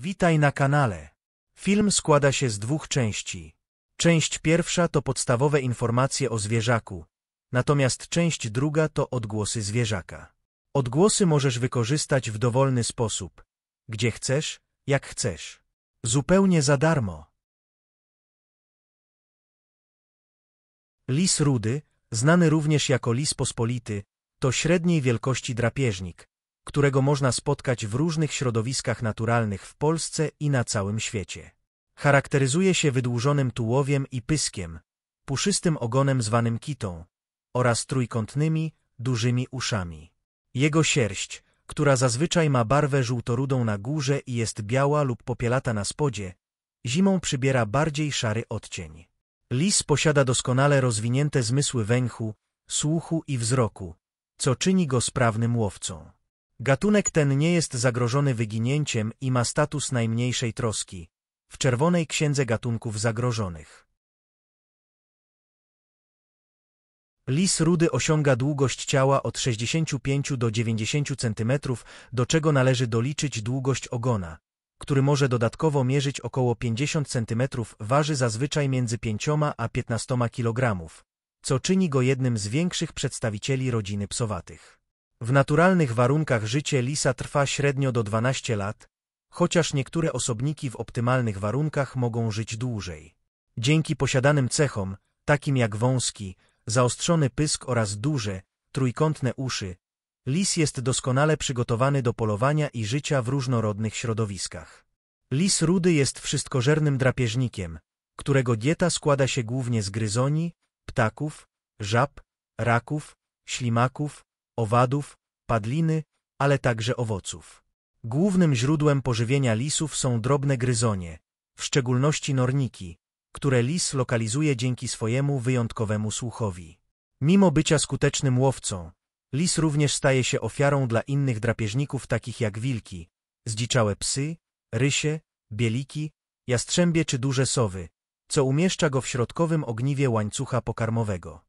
Witaj na kanale. Film składa się z dwóch części. Część pierwsza to podstawowe informacje o zwierzaku, natomiast część druga to odgłosy zwierzaka. Odgłosy możesz wykorzystać w dowolny sposób, gdzie chcesz, jak chcesz. Zupełnie za darmo. Lis rudy, znany również jako lis pospolity, to średniej wielkości drapieżnik, którego można spotkać w różnych środowiskach naturalnych w Polsce i na całym świecie. Charakteryzuje się wydłużonym tułowiem i pyskiem, puszystym ogonem zwanym kitą oraz trójkątnymi, dużymi uszami. Jego sierść, która zazwyczaj ma barwę żółtorudą na górze i jest biała lub popielata na spodzie, zimą przybiera bardziej szary odcień. Lis posiada doskonale rozwinięte zmysły węchu, słuchu i wzroku, co czyni go sprawnym łowcą. Gatunek ten nie jest zagrożony wyginięciem i ma status najmniejszej troski w Czerwonej Księdze Gatunków Zagrożonych. Lis rudy osiąga długość ciała od 65 do 90 cm, do czego należy doliczyć długość ogona, który może dodatkowo mierzyć około 50 cm, waży zazwyczaj między 5 a 15 kg, co czyni go jednym z większych przedstawicieli rodziny psowatych. W naturalnych warunkach życie lisa trwa średnio do 12 lat, chociaż niektóre osobniki w optymalnych warunkach mogą żyć dłużej. Dzięki posiadanym cechom, takim jak wąski, zaostrzony pysk oraz duże, trójkątne uszy, lis jest doskonale przygotowany do polowania i życia w różnorodnych środowiskach. Lis rudy jest wszystkożernym drapieżnikiem, którego dieta składa się głównie z gryzoni, ptaków, żab, raków, ślimaków, owadów, padliny, ale także owoców. Głównym źródłem pożywienia lisów są drobne gryzonie, w szczególności norniki, które lis lokalizuje dzięki swojemu wyjątkowemu słuchowi. Mimo bycia skutecznym łowcą, lis również staje się ofiarą dla innych drapieżników takich jak wilki, zdziczałe psy, rysie, bieliki, jastrzębie czy duże sowy, co umieszcza go w środkowym ogniwie łańcucha pokarmowego.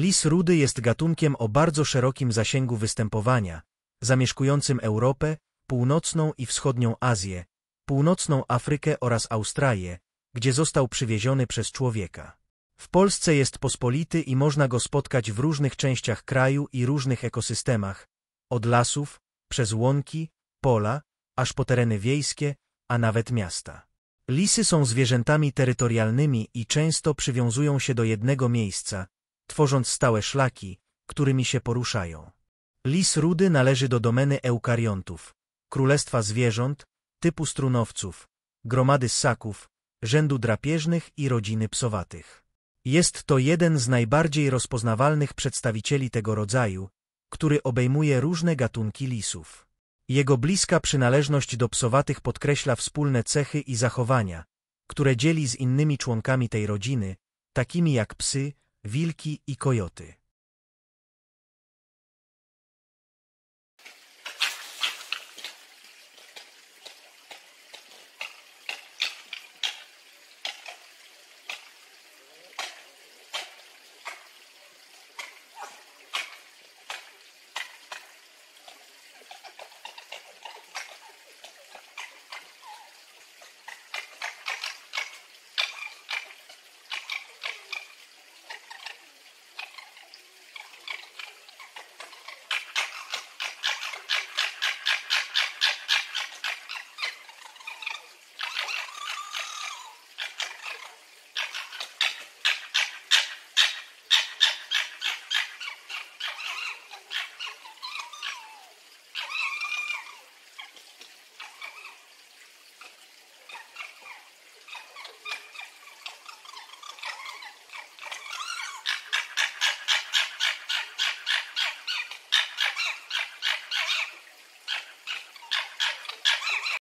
Lis rudy jest gatunkiem o bardzo szerokim zasięgu występowania, zamieszkującym Europę, północną i wschodnią Azję, północną Afrykę oraz Australię, gdzie został przywieziony przez człowieka. W Polsce jest pospolity i można go spotkać w różnych częściach kraju i różnych ekosystemach, od lasów, przez łąki, pola, aż po tereny wiejskie, a nawet miasta. Lisy są zwierzętami terytorialnymi i często przywiązują się do jednego miejsca, tworząc stałe szlaki, którymi się poruszają. Lis rudy należy do domeny eukariontów, królestwa zwierząt, typu strunowców, gromady ssaków, rzędu drapieżnych i rodziny psowatych. Jest to jeden z najbardziej rozpoznawalnych przedstawicieli tego rodzaju, który obejmuje różne gatunki lisów. Jego bliska przynależność do psowatych podkreśla wspólne cechy i zachowania, które dzieli z innymi członkami tej rodziny, takimi jak psy, wilki i kojoty.